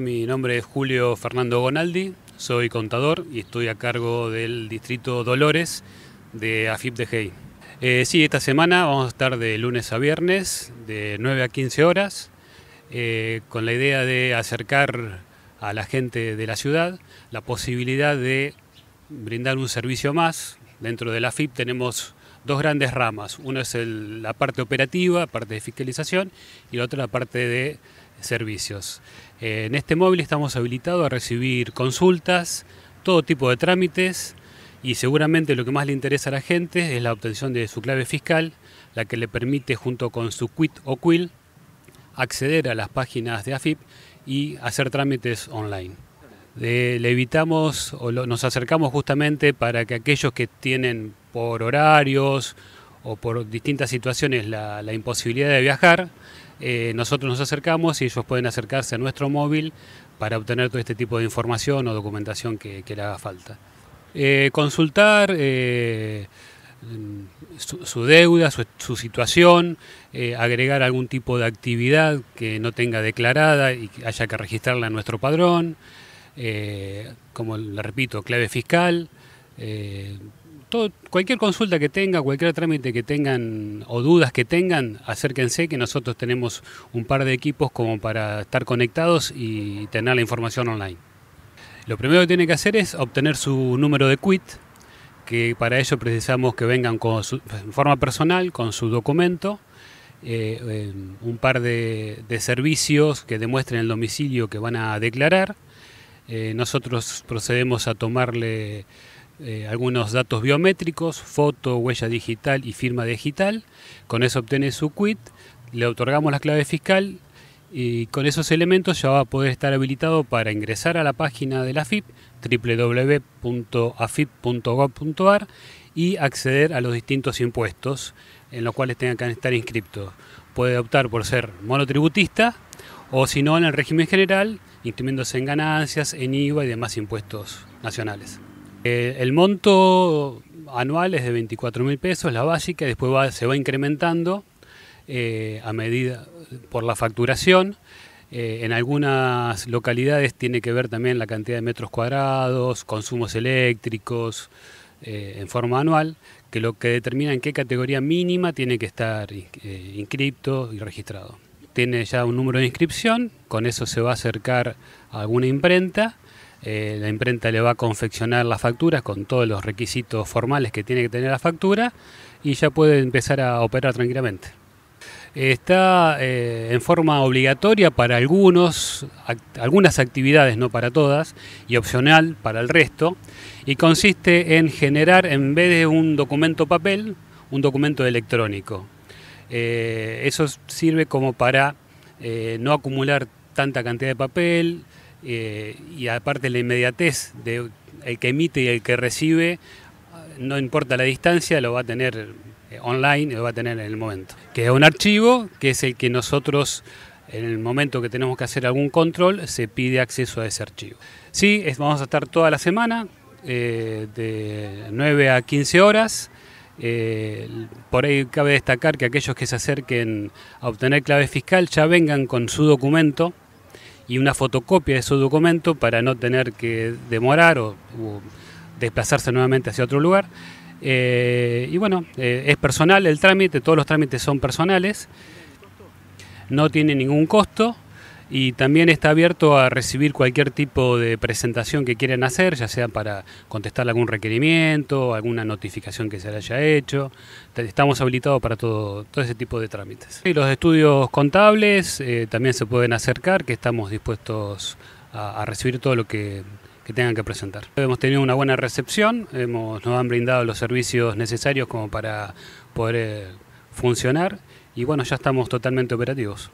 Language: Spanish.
mi nombre es Julio Fernando Gonaldi, soy contador y estoy a cargo del distrito Dolores de AFIP de Hey. Eh, sí, esta semana vamos a estar de lunes a viernes, de 9 a 15 horas, eh, con la idea de acercar a la gente de la ciudad la posibilidad de brindar un servicio más. Dentro de la AFIP tenemos dos grandes ramas. Una es la parte operativa, parte de fiscalización, y la otra la parte de servicios. Eh, en este móvil estamos habilitados a recibir consultas, todo tipo de trámites y seguramente lo que más le interesa a la gente es la obtención de su clave fiscal, la que le permite junto con su quit o quill acceder a las páginas de AFIP y hacer trámites online. Eh, le evitamos o nos acercamos justamente para que aquellos que tienen por horarios o por distintas situaciones la imposibilidad de viajar, eh, nosotros nos acercamos y ellos pueden acercarse a nuestro móvil para obtener todo este tipo de información o documentación que, le haga falta. Eh, consultar eh, su, deuda, su, su situación, agregar algún tipo de actividad que no tenga declarada y que haya que registrarla en nuestro padrón, como le repito, clave fiscal cualquier consulta que tenga, cualquier trámite que tengan o dudas que tengan, acérquense que nosotros tenemos un par de equipos como para estar conectados y tener la información online. Lo primero que tiene que hacer es obtener su número de quit, que para ello precisamos que vengan con en forma personal, con su documento, eh, eh, un par de, servicios que demuestren el domicilio que van a declarar. Eh, nosotros procedemos a tomarle eh, algunos datos biométricos, foto, huella digital y firma digital. Con eso obtiene su quit, le otorgamos la clave fiscal y con esos elementos ya va a poder estar habilitado para ingresar a la página de la AFIP, www.afip.gov.ar y acceder a los distintos impuestos en los cuales tenga que estar inscripto. Puede optar por ser monotributista o si no en el régimen general, inscribiéndose en ganancias, en IVA y demás impuestos nacionales. Eh, el monto anual es de 24 mil pesos, la básica, después se va incrementando eh, a medida por la facturación. Eh, en algunas localidades tiene que ver también la cantidad de metros cuadrados, consumos eléctricos, en forma anual, que lo que determina en qué categoría mínima tiene que estar inscripto y registrado. Tiene ya un número de inscripción, con eso se va a acercar a alguna imprenta eh, la imprenta le va a confeccionar las facturas con todos los requisitos formales que tiene que tener la factura y ya puede empezar a operar tranquilamente. Está eh, en forma obligatoria para algunos, algunas actividades, no para todas, y opcional para el resto, y consiste en generar en vez de un documento papel, un documento electrónico. Eh, eso sirve como para no acumular tanta cantidad de papel, eh, y aparte la inmediatez de el que emite y el que recibe, no importa la distancia, lo va a tener eh, online, lo va a tener en el momento. Que es un archivo, que es el que nosotros, en el momento que tenemos que hacer algún control, se pide acceso a ese archivo. Sí, vamos a estar toda la semana, eh, de 9 a 15 horas. por ahí cabe destacar que aquellos que se acerquen a obtener clave fiscal ya vengan con su documento y una fotocopia de su documento para no tener que demorar o, desplazarse nuevamente hacia otro lugar. Eh, y bueno, eh, es personal el trámite, todos los trámites son personales, no tiene ningún costo y también está abierto a recibir cualquier tipo de presentación que quieran hacer, ya sea para contestar algún requerimiento, alguna notificación que se le haya hecho. Estamos habilitados para todo, todo ese tipo de trámites. los estudios contables eh, también se pueden acercar, que estamos dispuestos a, recibir todo lo que tengan que presentar. Hemos tenido una buena recepción, hemos, nos han brindado los servicios necesarios como para poder eh, funcionar y bueno, ya estamos totalmente operativos.